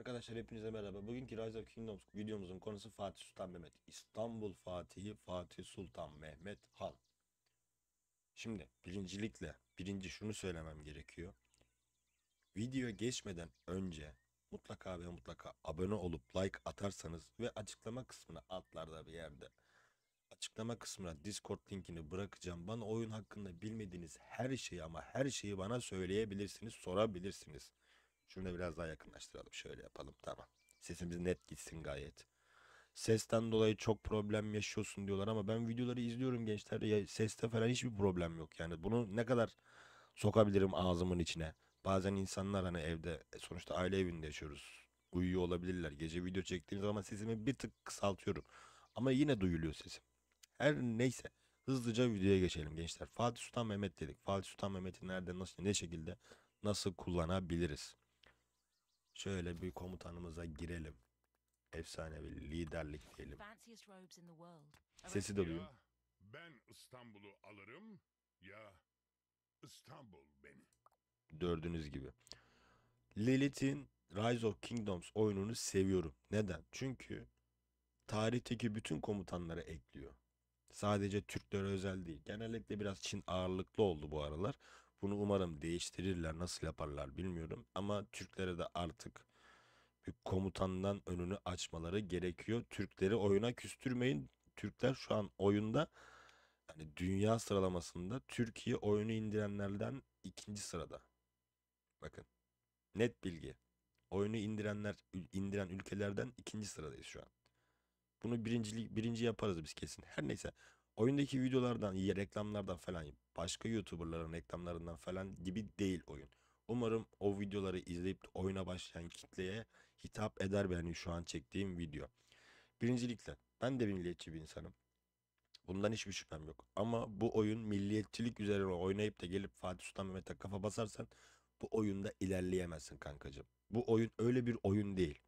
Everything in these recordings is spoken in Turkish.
Arkadaşlar hepinize merhaba. Bugünkü Rise of Kingdoms videomuzun konusu Fatih Sultan Mehmet. İstanbul Fatihi Fatih Sultan Mehmet Han. Şimdi birincilikle birinci şunu söylemem gerekiyor. Video geçmeden önce mutlaka ve mutlaka abone olup like atarsanız ve açıklama kısmına altlarda bir yerde açıklama kısmına Discord linkini bırakacağım. Bana oyun hakkında bilmediğiniz her şeyi ama her şeyi bana söyleyebilirsiniz, sorabilirsiniz. Şunu biraz daha yakınlaştıralım. Şöyle yapalım. Tamam. Sesimiz net gitsin gayet. Sesten dolayı çok problem yaşıyorsun diyorlar ama ben videoları izliyorum gençler. Ya seste falan hiçbir problem yok. Yani bunu ne kadar sokabilirim ağzımın içine. Bazen insanlar hani evde e, sonuçta aile evinde yaşıyoruz. Uyuyor olabilirler. Gece video çektiğim zaman sesimi bir tık kısaltıyorum. Ama yine duyuluyor sesim. Her neyse hızlıca videoya geçelim gençler. Fatih Sultan Mehmet dedik. Fatih Sultan Mehmet'i nerede, nasıl, ne şekilde, nasıl kullanabiliriz? Şöyle bir komutanımıza girelim. Efsanevi liderlik diyelim. Sesi de duyuyor. Ben İstanbul'u alırım ya İstanbul beni. Gördüğünüz gibi. Lilith'in Rise of Kingdoms oyununu seviyorum. Neden? Çünkü tarihteki bütün komutanları ekliyor. Sadece Türklere özel değil. Genellikle biraz Çin ağırlıklı oldu bu aralar. Bunu umarım değiştirirler nasıl yaparlar bilmiyorum ama Türklere de artık bir komutandan önünü açmaları gerekiyor. Türkleri oyuna küstürmeyin. Türkler şu an oyunda yani dünya sıralamasında Türkiye oyunu indirenlerden ikinci sırada. Bakın net bilgi. Oyunu indirenler indiren ülkelerden ikinci sıradayız şu an. Bunu birinci, birinci yaparız biz kesin. Her neyse oyundaki videolardan, reklamlardan falan başka YouTuber'ların reklamlarından falan gibi değil oyun. Umarım o videoları izleyip oyuna başlayan kitleye hitap eder benim hani şu an çektiğim video. Birincilikle ben de milliyetçi bir insanım. Bundan hiçbir şüphem yok. Ama bu oyun milliyetçilik üzerine oynayıp da gelip Fatih Sultan Mehmet'e kafa basarsan bu oyunda ilerleyemezsin kankacığım. Bu oyun öyle bir oyun değil.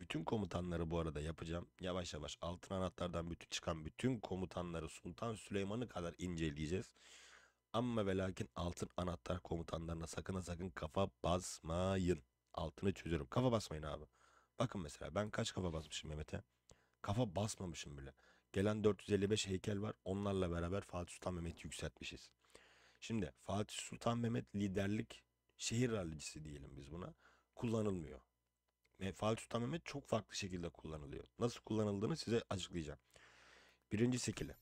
Bütün komutanları bu arada yapacağım. Yavaş yavaş altın anahtardan bütün çıkan bütün komutanları Sultan Süleyman'ı kadar inceleyeceğiz. Ama ve lakin altın anahtar komutanlarına sakın ha sakın kafa basmayın. Altını çözüyorum. Kafa basmayın abi. Bakın mesela ben kaç kafa basmışım Mehmet'e. Kafa basmamışım bile. Gelen 455 heykel var. Onlarla beraber Fatih Sultan Mehmet'i yükseltmişiz. Şimdi Fatih Sultan Mehmet liderlik şehir rallicisi diyelim biz buna. Kullanılmıyor. Ve Fatih Sultan Mehmet çok farklı şekilde kullanılıyor. Nasıl kullanıldığını size açıklayacağım. Birinci sekili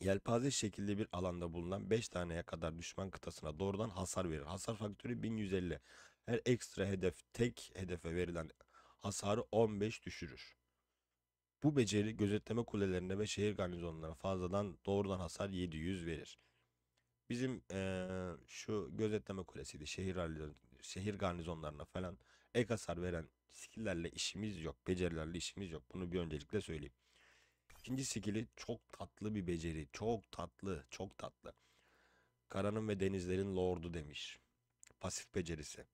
yelpaze şekilde bir alanda bulunan 5 taneye kadar düşman kıtasına doğrudan hasar verir. Hasar faktörü 1150. Her ekstra hedef tek hedefe verilen hasarı 15 düşürür. Bu beceri gözetleme kulelerine ve şehir garnizonlarına fazladan doğrudan hasar 700 verir. Bizim ee, şu gözetleme kulesiydi. Şehir şehir garnizonlarına falan ek hasar veren skillerle işimiz yok. Becerilerle işimiz yok. Bunu bir öncelikle söyleyeyim. İkinci skill'i çok tatlı bir beceri. Çok tatlı, çok tatlı. Karanın ve denizlerin lordu demiş. Pasif becerisi.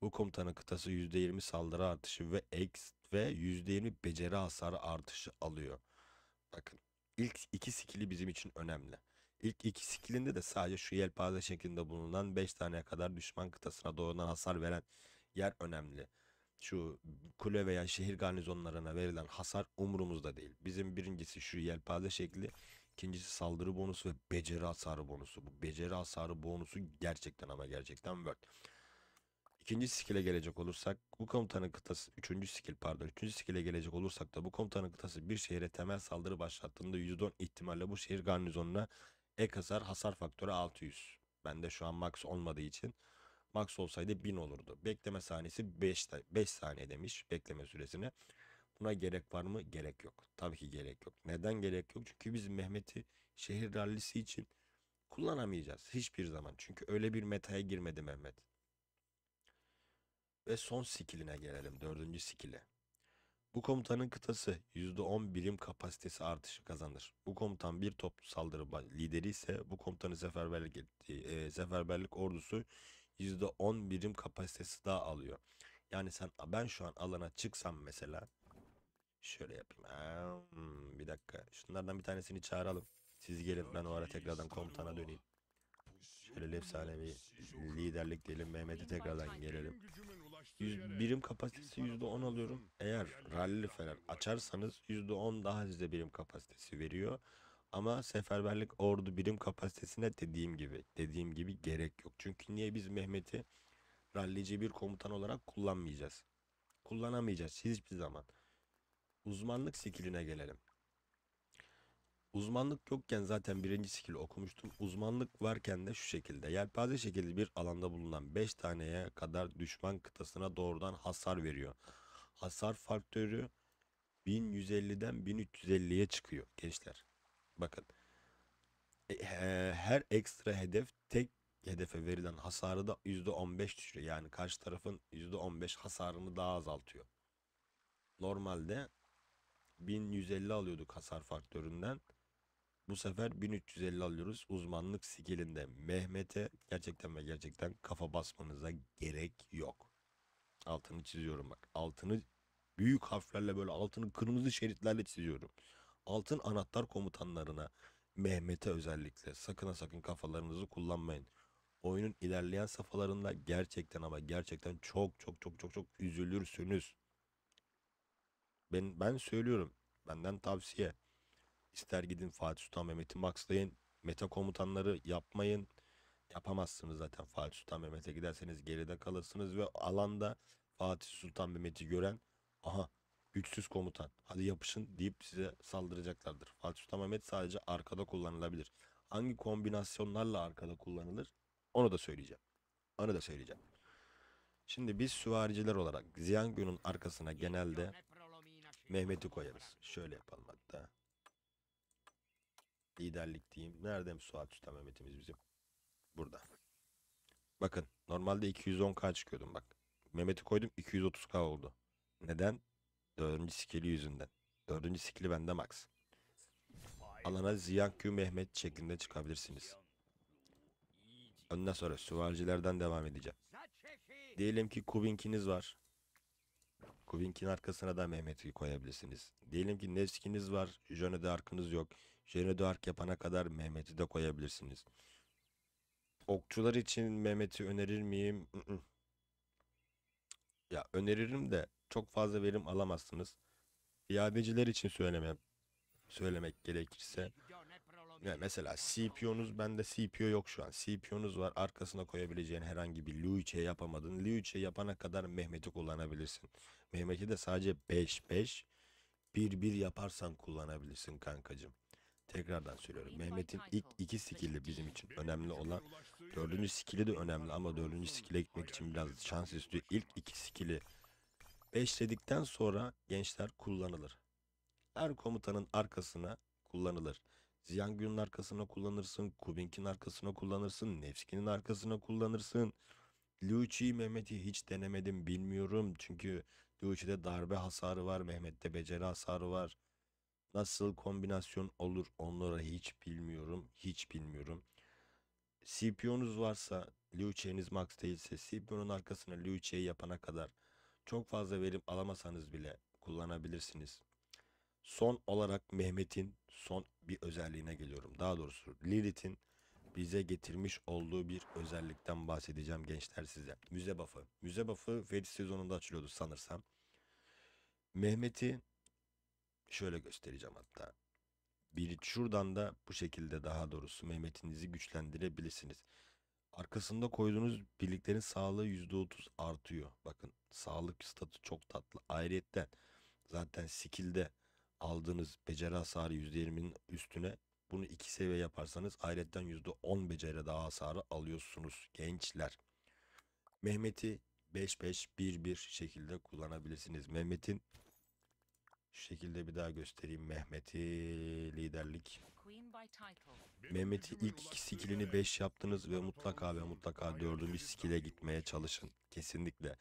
Bu komutanın kıtası %20 saldırı artışı ve ex ve %20 beceri hasarı artışı alıyor. Bakın ilk iki skill'i bizim için önemli. İlk iki skillinde de sadece şu yelpaze şeklinde bulunan 5 taneye kadar düşman kıtasına doğrudan hasar veren yer önemli şu kule veya şehir garnizonlarına verilen hasar umurumuzda değil. Bizim birincisi şu yelpaze şekli, ikincisi saldırı bonusu ve beceri hasarı bonusu. Bu beceri hasarı bonusu gerçekten ama gerçekten worth. İkinci skill'e gelecek olursak bu komutanın kıtası, üçüncü skill pardon, üçüncü skill'e gelecek olursak da bu komutanın kıtası bir şehre temel saldırı başlattığında %10 ihtimalle bu şehir garnizonuna ek hasar hasar faktörü 600. Bende şu an max olmadığı için Max olsaydı 1000 olurdu. Bekleme saniyesi 5, 5 saniye demiş bekleme süresine. Buna gerek var mı? Gerek yok. Tabii ki gerek yok. Neden gerek yok? Çünkü biz Mehmet'i şehir rallisi için kullanamayacağız. Hiçbir zaman. Çünkü öyle bir metaya girmedi Mehmet. Ve son skilline gelelim. Dördüncü skille. Bu komutanın kıtası %10 bilim kapasitesi artışı kazanır. Bu komutan bir top saldırı lideri ise bu komutanın seferberlik, e, seferberlik ordusu %10 birim kapasitesi daha alıyor. Yani sen ben şu an alana çıksam mesela şöyle yapayım. Ha, hmm, bir dakika. Şunlardan bir tanesini çağıralım. Siz gelin ben o ara tekrardan komutana döneyim. Şöyle efsane bir liderlik diyelim Mehmet'e tekrardan gelelim. Yüz, birim kapasitesi %10 alıyorum. Eğer rally falan açarsanız %10 daha size birim kapasitesi veriyor. Ama seferberlik ordu birim kapasitesine dediğim gibi dediğim gibi gerek yok. Çünkü niye biz Mehmet'i rallici bir komutan olarak kullanmayacağız? Kullanamayacağız hiçbir zaman. Uzmanlık skill'ine gelelim. Uzmanlık yokken zaten birinci skill okumuştum. Uzmanlık varken de şu şekilde. Yelpaze şekilde bir alanda bulunan 5 taneye kadar düşman kıtasına doğrudan hasar veriyor. Hasar faktörü 1150'den 1350'ye çıkıyor gençler. Bakın e, her ekstra hedef tek hedefe verilen hasarı da %15 düşürüyor. Yani karşı tarafın %15 hasarını daha azaltıyor. Normalde 1150 alıyorduk hasar faktöründen. Bu sefer 1350 alıyoruz. Uzmanlık skillinde Mehmet'e gerçekten ve gerçekten kafa basmanıza gerek yok. Altını çiziyorum bak. Altını büyük harflerle böyle altını kırmızı şeritlerle çiziyorum. Altın anahtar komutanlarına, Mehmet'e özellikle sakın ha sakın kafalarınızı kullanmayın. Oyunun ilerleyen safhalarında gerçekten ama gerçekten çok çok çok çok çok üzülürsünüz. Ben ben söylüyorum. Benden tavsiye. İster gidin Fatih Sultan Mehmet'i maxlayın. Meta komutanları yapmayın. Yapamazsınız zaten Fatih Sultan Mehmet'e giderseniz geride kalırsınız ve alanda Fatih Sultan Mehmet'i gören aha güçsüz komutan hadi yapışın deyip size saldıracaklardır. Fatih Sultan Mehmet sadece arkada kullanılabilir. Hangi kombinasyonlarla arkada kullanılır onu da söyleyeceğim. Onu da söyleyeceğim. Şimdi biz süvariciler olarak Ziyangön'ün arkasına genelde Mehmet'i koyarız. Şöyle yapalım hatta. Liderlik diyeyim. Nerede Suat Sultan Mehmet'imiz bizim? Burada. Bakın normalde 210k çıkıyordum bak. Mehmet'i koydum 230k oldu. Neden? Dördüncü skili yüzünden. Dördüncü skili bende max. Alana Ziyan Q Mehmet şeklinde çıkabilirsiniz. Ondan sonra süvarilerden devam edeceğim. Diyelim ki Kubinkiniz var. Kubinkin arkasına da Mehmet'i koyabilirsiniz. Diyelim ki Nevskiniz var. Jöne arkınız yok. Jöne ark yapana kadar Mehmet'i de koyabilirsiniz. Okçular için Mehmet'i önerir miyim? öneririm de çok fazla verim alamazsınız. İadeciler için söylemem söylemek gerekirse yani mesela CPU'nuz bende CPU yok şu an. CPU'nuz var arkasına koyabileceğin herhangi bir Luice yapamadın. Luice yapana kadar Mehmet'i kullanabilirsin. Mehmet'i de sadece 5 5 1 1 yaparsan kullanabilirsin kankacım. Tekrardan söylüyorum. Mehmet'in ilk iki skill'i bizim için önemli olan Dördüncü skill'i de önemli ama dördüncü skill'e gitmek için biraz şans istiyor. İlk iki skill'i beşledikten sonra gençler kullanılır. Her komutanın arkasına kullanılır. Ziyangün'ün arkasına kullanırsın, Kubink'in arkasına kullanırsın, Nevski'nin arkasına kullanırsın. Liuçi Mehmet'i hiç denemedim bilmiyorum. Çünkü Liuçi'de darbe hasarı var, Mehmet'te beceri hasarı var. Nasıl kombinasyon olur onlara hiç bilmiyorum. Hiç bilmiyorum. CPU'nuz varsa Liuche'niz max değilse CPU'nun arkasına Liuche'yi yapana kadar çok fazla verim alamasanız bile kullanabilirsiniz. Son olarak Mehmet'in son bir özelliğine geliyorum. Daha doğrusu Lilith'in bize getirmiş olduğu bir özellikten bahsedeceğim gençler size. Müze buff'ı. Müze buff'ı Fetih sezonunda açılıyordu sanırsam. Mehmet'i şöyle göstereceğim hatta bir şuradan da bu şekilde daha doğrusu Mehmet'inizi güçlendirebilirsiniz. Arkasında koyduğunuz birliklerin sağlığı %30 artıyor. Bakın sağlık statü çok tatlı. Ayrıyetten zaten skill'de aldığınız beceri hasarı %20'nin üstüne bunu iki seviye yaparsanız ayrıyetten %10 beceri daha hasarı alıyorsunuz gençler. Mehmet'i 5-5-1-1 şekilde kullanabilirsiniz. Mehmet'in şu şekilde bir daha göstereyim Mehmet'i liderlik. Mehmet'i ilk iki skillini 5 yaptınız ve mutlaka ve mutlaka dördüncü skill'e gitmeye çalışın. Kesinlikle.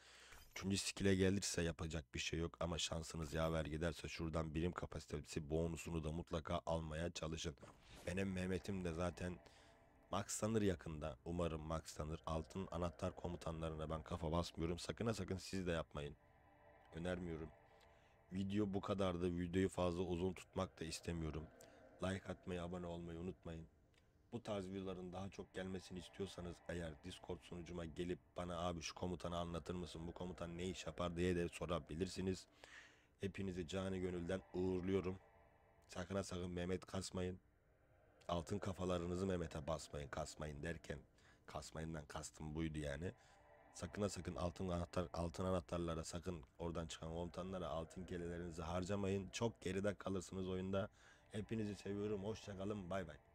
Üçüncü skill'e gelirse yapacak bir şey yok ama şansınız yaver giderse şuradan birim kapasitesi bonusunu da mutlaka almaya çalışın. Benim Mehmet'im de zaten maxlanır yakında. Umarım maxlanır. Altın anahtar komutanlarına ben kafa basmıyorum. Sakına sakın siz de yapmayın. Önermiyorum. Video bu kadar da Videoyu fazla uzun tutmak da istemiyorum. Like atmayı, abone olmayı unutmayın. Bu tarz videoların daha çok gelmesini istiyorsanız eğer Discord sunucuma gelip bana abi şu komutanı anlatır mısın? Bu komutan ne iş yapar diye de sorabilirsiniz. Hepinizi cani gönülden uğurluyorum. Sakına sakın Mehmet kasmayın. Altın kafalarınızı Mehmet'e basmayın, kasmayın derken kasmayından kastım buydu yani. Sakın ha sakın altın anahtar altın anahtarlara sakın oradan çıkan komutanlara altın kelelerinizi harcamayın. Çok geride kalırsınız oyunda. Hepinizi seviyorum. Hoşçakalın. Bay bay.